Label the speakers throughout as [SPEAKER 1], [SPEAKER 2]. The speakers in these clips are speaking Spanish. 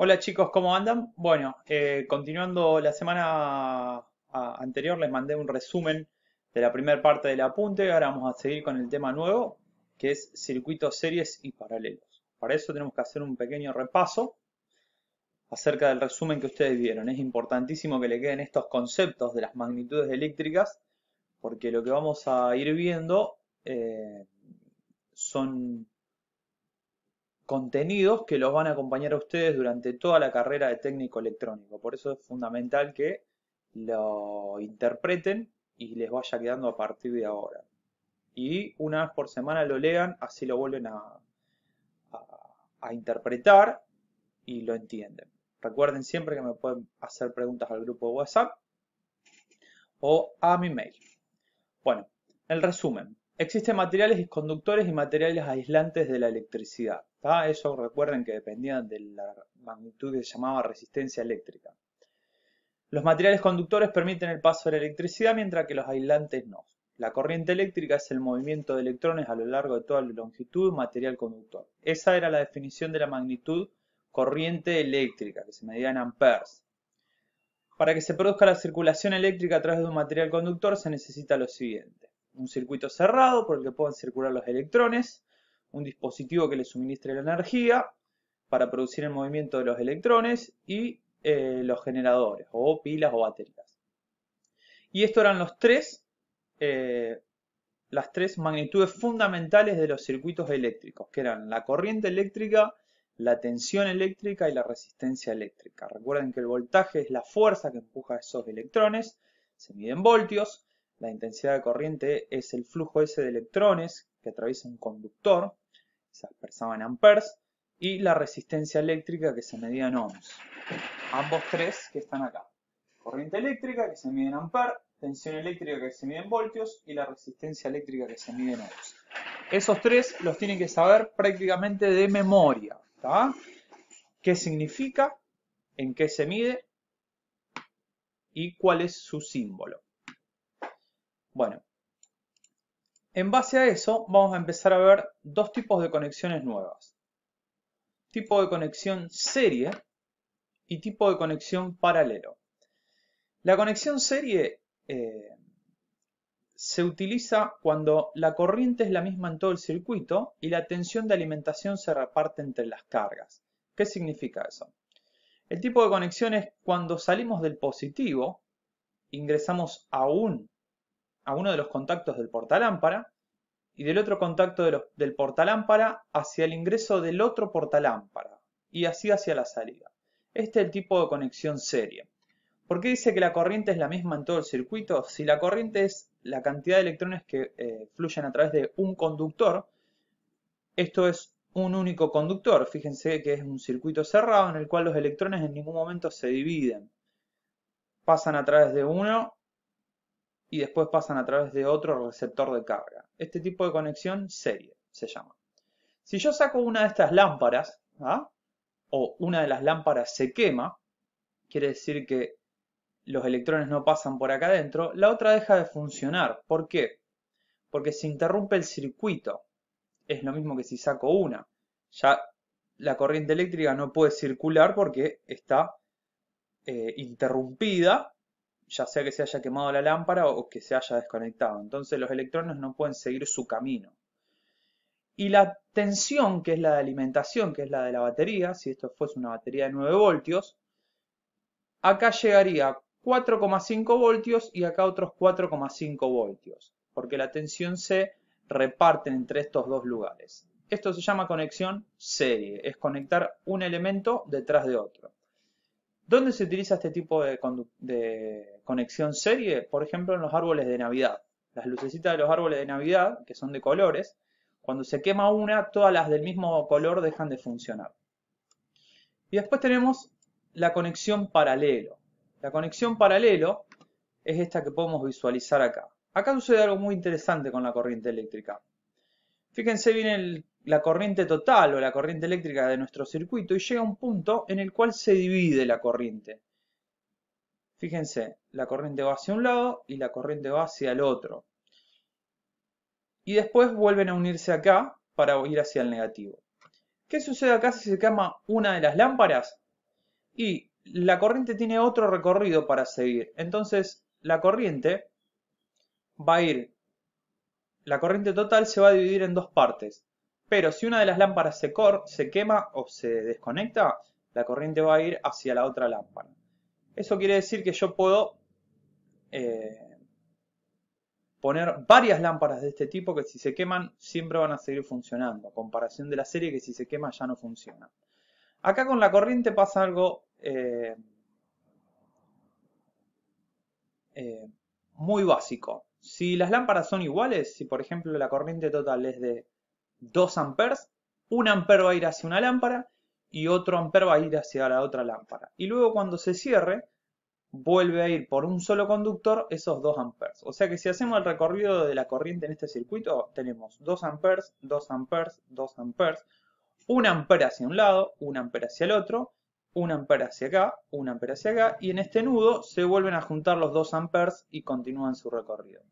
[SPEAKER 1] Hola chicos, ¿cómo andan? Bueno, eh, continuando la semana anterior les mandé un resumen de la primera parte del apunte y ahora vamos a seguir con el tema nuevo que es circuitos series y paralelos. Para eso tenemos que hacer un pequeño repaso acerca del resumen que ustedes vieron. Es importantísimo que le queden estos conceptos de las magnitudes eléctricas porque lo que vamos a ir viendo eh, son contenidos que los van a acompañar a ustedes durante toda la carrera de técnico electrónico. Por eso es fundamental que lo interpreten y les vaya quedando a partir de ahora. Y una vez por semana lo lean, así lo vuelven a, interpretar y lo entienden. Recuerden siempre que me pueden hacer preguntas al grupo de WhatsApp o a mi mail. Bueno, el resumen. Existen materiales conductores y materiales aislantes de la electricidad. Eso recuerden que dependían de la magnitud que se llamaba resistencia eléctrica. Los materiales conductores permiten el paso de la electricidad mientras que los aislantes no. La corriente eléctrica es el movimiento de electrones a lo largo de toda la longitud material conductor. Esa era la definición de la magnitud corriente eléctrica, que se medía en amperes. Para que se produzca la circulación eléctrica a través de un material conductor se necesita lo siguiente un circuito cerrado por el que puedan circular los electrones, un dispositivo que le suministre la energía para producir el movimiento de los electrones y eh, los generadores o pilas o baterías. Y estos eran los tres, eh, las tres magnitudes fundamentales de los circuitos eléctricos, que eran la corriente eléctrica, la tensión eléctrica y la resistencia eléctrica. Recuerden que el voltaje es la fuerza que empuja esos electrones, se mide en voltios, la intensidad de corriente es el flujo ese de electrones que atraviesa un conductor, se expresaba en amperes, y la resistencia eléctrica que se medía en ohms. Ambos tres que están acá. Corriente eléctrica que se mide en amperes, tensión eléctrica que se mide en voltios y la resistencia eléctrica que se mide en ohms. Esos tres los tienen que saber prácticamente de memoria. ¿Qué significa? ¿En qué se mide? ¿Y cuál es su símbolo? Bueno, en base a eso vamos a empezar a ver dos tipos de conexiones nuevas. Tipo de conexión serie y tipo de conexión paralelo. La conexión serie eh, se utiliza cuando la corriente es la misma en todo el circuito y la tensión de alimentación se reparte entre las cargas. ¿Qué significa eso? El tipo de conexión es cuando salimos del positivo, ingresamos a un a uno de los contactos del portalámpara y del otro contacto del portalámpara hacia el ingreso del otro portalámpara y así hacia la salida. Este es el tipo de conexión seria. ¿Por qué dice que la corriente es la misma en todo el circuito? Si la corriente es la cantidad de electrones que eh, fluyen a través de un conductor, esto es un único conductor. Fíjense que es un circuito cerrado en el cual los electrones en ningún momento se dividen. Pasan a través de uno y después pasan a través de otro receptor de carga. Este tipo de conexión serie se llama. Si yo saco una de estas lámparas, ¿ah? o una de las lámparas se quema, quiere decir que los electrones no pasan por acá adentro, la otra deja de funcionar. ¿Por qué? Porque se interrumpe el circuito. Es lo mismo que si saco una. Ya la corriente eléctrica no puede circular porque está eh, interrumpida ya sea que se haya quemado la lámpara o que se haya desconectado. Entonces los electrones no pueden seguir su camino. Y la tensión, que es la de alimentación, que es la de la batería, si esto fuese una batería de 9 voltios, acá llegaría 4,5 voltios y acá otros 4,5 voltios, porque la tensión se reparte entre estos dos lugares. Esto se llama conexión serie, es conectar un elemento detrás de otro. ¿Dónde se utiliza este tipo de, conexión serie? Por ejemplo, en los árboles de Navidad. Las lucecitas de los árboles de Navidad, que son de colores, cuando se quema una, todas las del mismo color dejan de funcionar. Y después tenemos la conexión paralelo. La conexión paralelo es esta que podemos visualizar acá. Acá sucede algo muy interesante con la corriente eléctrica. Fíjense bien el la corriente total o la corriente eléctrica de nuestro circuito y llega a un punto en el cual se divide la corriente. Fíjense, la corriente va hacia un lado y la corriente va hacia el otro. Y después vuelven a unirse acá para ir hacia el negativo. ¿Qué sucede acá si se quema una de las lámparas? Y la corriente tiene otro recorrido para seguir. Entonces la corriente va a ir, la corriente total se va a dividir en dos partes. Pero si una de las lámparas se, cor se quema o se desconecta, la corriente va a ir hacia la otra lámpara. Eso quiere decir que yo puedo eh, poner varias lámparas de este tipo que si se queman siempre van a seguir funcionando. Comparación de la serie que si se quema ya no funciona. Acá con la corriente pasa algo eh, eh, muy básico. Si las lámparas son iguales, si por ejemplo la corriente total es de 2 amperes, un ampero va a ir hacia una lámpara y otro amper va a ir hacia la otra lámpara. Y luego cuando se cierre, vuelve a ir por un solo conductor esos 2 amperes. O sea que si hacemos el recorrido de la corriente en este circuito, tenemos 2 amperes, 2 amperes, 2 amperes, 1 ampero hacia un lado, 1 ampero hacia el otro, 1 ampero hacia acá, 1 amper hacia acá, y en este nudo se vuelven a juntar los 2 amperes y continúan su recorrido.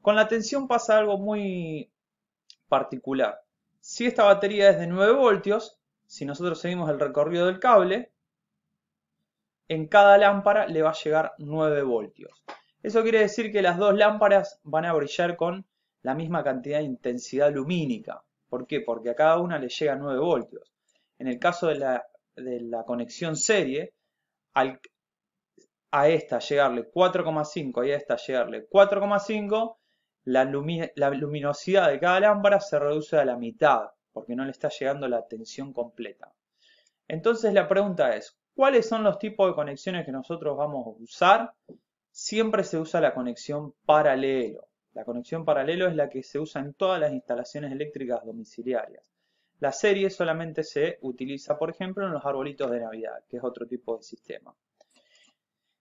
[SPEAKER 1] Con la tensión pasa algo muy particular. Si esta batería es de 9 voltios, si nosotros seguimos el recorrido del cable, en cada lámpara le va a llegar 9 voltios. Eso quiere decir que las dos lámparas van a brillar con la misma cantidad de intensidad lumínica. ¿Por qué? Porque a cada una le llega 9 voltios. En el caso de la, conexión serie, a esta llegarle 4,5 y a esta llegarle 4,5, la, luminosidad de cada lámpara se reduce a la mitad, porque no le está llegando la tensión completa. Entonces la pregunta es, ¿cuáles son los tipos de conexiones que nosotros vamos a usar? Siempre se usa la conexión paralelo. La conexión paralelo es la que se usa en todas las instalaciones eléctricas domiciliarias. La serie solamente se utiliza, por ejemplo, en los arbolitos de Navidad, que es otro tipo de sistema.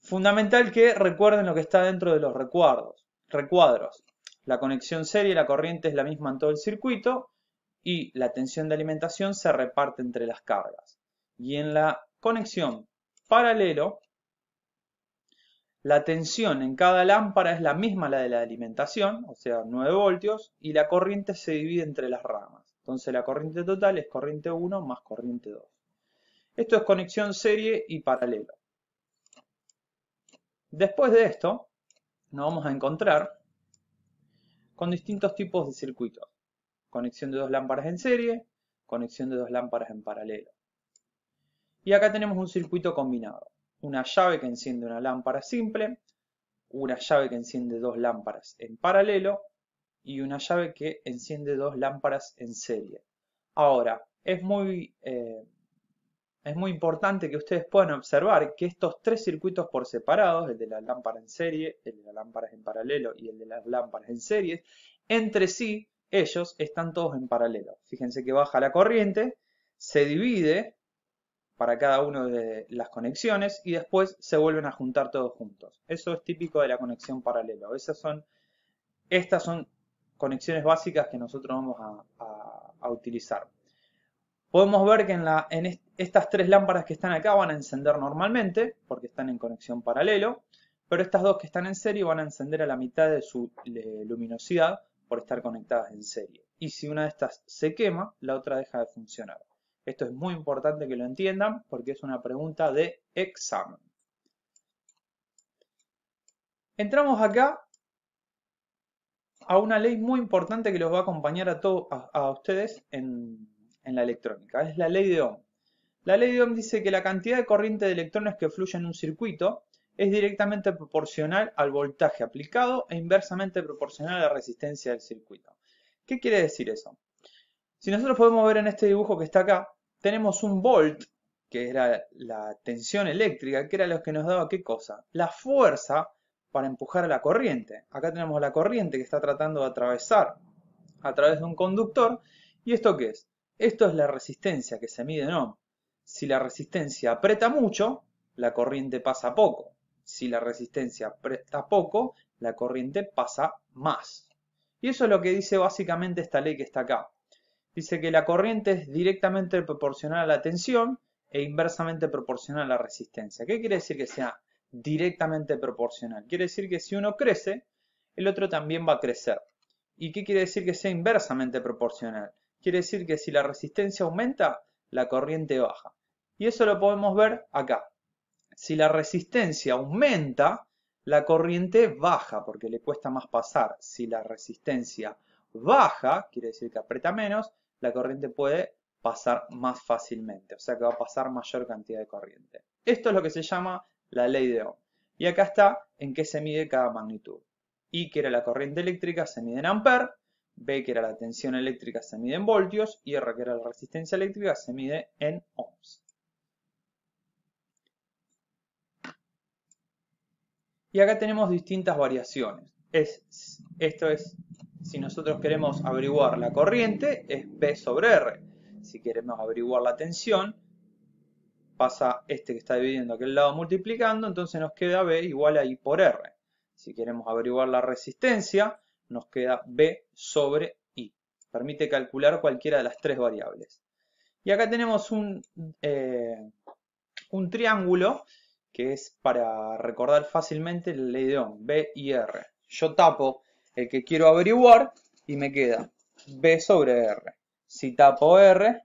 [SPEAKER 1] Fundamental que recuerden lo que está dentro de los recuadros. La conexión serie, la corriente es la misma en todo el circuito y la tensión de alimentación se reparte entre las cargas. Y en la conexión paralelo, la tensión en cada lámpara es la misma la de la alimentación, o sea 9 voltios, y la corriente se divide entre las ramas. Entonces la corriente total es corriente 1 más corriente 2. Esto es conexión serie y paralelo. Después de esto, nos vamos a encontrar con distintos tipos de circuitos. Conexión de dos lámparas en serie, conexión de dos lámparas en paralelo. Y acá tenemos un circuito combinado. Una llave que enciende una lámpara simple, una llave que enciende dos lámparas en paralelo y una llave que enciende dos lámparas en serie. Ahora, es muy eh, es muy importante que ustedes puedan observar que estos tres circuitos por separados, el de las lámparas en serie, el de las lámparas en paralelo y el de las lámparas en series, entre sí ellos están todos en paralelo. Fíjense que baja la corriente, se divide para cada una de las conexiones y después se vuelven a juntar todos juntos. Eso es típico de la conexión paralelo. Esas son, estas son conexiones básicas que nosotros vamos a, utilizar. Podemos ver que en, la, en, estas tres lámparas que están acá van a encender normalmente, porque están en conexión paralelo, pero estas dos que están en serie van a encender a la mitad de su luminosidad por estar conectadas en serie. Y si una de estas se quema, la otra deja de funcionar. Esto es muy importante que lo entiendan porque es una pregunta de examen. Entramos acá a una ley muy importante que los va a acompañar a, todos a, ustedes en, la electrónica. Es la ley de Ohm. La ley de Ohm dice que la cantidad de corriente de electrones que fluye en un circuito es directamente proporcional al voltaje aplicado e inversamente proporcional a la resistencia del circuito. ¿Qué quiere decir eso? Si nosotros podemos ver en este dibujo que está acá, tenemos un volt, que era la tensión eléctrica, que era lo que nos daba qué cosa? La fuerza para empujar a la corriente. Acá tenemos la corriente que está tratando de atravesar a través de un conductor. ¿Y esto qué es? Esto es la resistencia que se mide en ohm. Si la resistencia aprieta mucho, la corriente pasa poco. Si la resistencia aprieta poco, la corriente pasa más. Y eso es lo que dice básicamente esta ley que está acá. Dice que la corriente es directamente proporcional a la tensión e inversamente proporcional a la resistencia. ¿Qué quiere decir que sea directamente proporcional? Quiere decir que si uno crece, el otro también va a crecer. ¿Y qué quiere decir que sea inversamente proporcional? Quiere decir que si la resistencia aumenta, la corriente baja. Y eso lo podemos ver acá. Si la resistencia aumenta, la corriente baja porque le cuesta más pasar. Si la resistencia baja, quiere decir que aprieta menos, la corriente puede pasar más fácilmente, o sea que va a pasar mayor cantidad de corriente. Esto es lo que se llama la ley de Ohm. Y acá está en qué se mide cada magnitud. I, que era la corriente eléctrica, se mide en amperes, B, que era la tensión eléctrica, se mide en voltios, y R, que era la resistencia eléctrica, se mide en ohms. Y acá tenemos distintas variaciones. Es, esto es, si nosotros queremos averiguar la corriente, es P sobre R. Si queremos averiguar la tensión, pasa este que está dividiendo aquel lado multiplicando, entonces nos queda B igual a I por R. Si queremos averiguar la resistencia, nos queda B sobre I. Permite calcular cualquiera de las tres variables. Y acá tenemos un, eh, un triángulo que es para recordar fácilmente la ley de Ohm, B y R. Yo tapo el que quiero averiguar y me queda B sobre R. Si tapo R,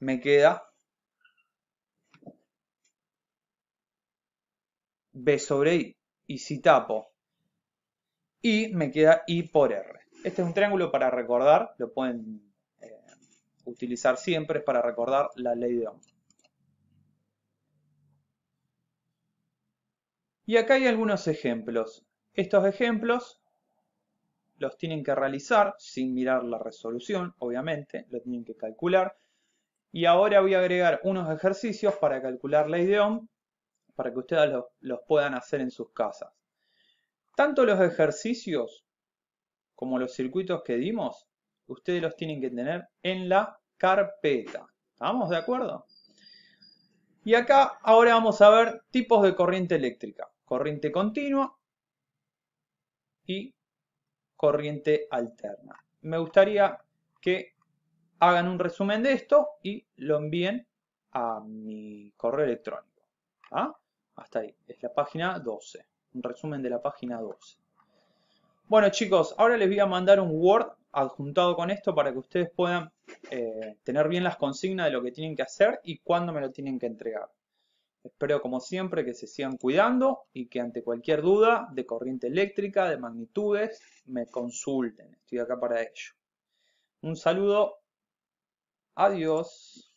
[SPEAKER 1] me queda B sobre I. Y si tapo I, me queda I por R. Este es un triángulo para recordar, lo pueden eh, utilizar siempre, es para recordar la ley de Ohm. Y acá hay algunos ejemplos. Estos ejemplos los tienen que realizar sin mirar la resolución, obviamente, lo tienen que calcular. Y ahora voy a agregar unos ejercicios para calcular la IDEOM para que ustedes los puedan hacer en sus casas. Tanto los ejercicios como los circuitos que dimos, ustedes los tienen que tener en la carpeta. ¿Estamos de acuerdo? Y acá ahora vamos a ver tipos de corriente eléctrica. Corriente continua y corriente alterna. Me gustaría que hagan un resumen de esto y lo envíen a mi correo electrónico. ¿Ah? Hasta ahí, es la página 12. Un resumen de la página 12. Bueno chicos, ahora les voy a mandar un Word adjuntado con esto para que ustedes puedan eh, tener bien las consignas de lo que tienen que hacer y cuándo me lo tienen que entregar. Espero como siempre que se sigan cuidando y que ante cualquier duda de corriente eléctrica, de magnitudes, me consulten. Estoy acá para ello. Un saludo. Adiós.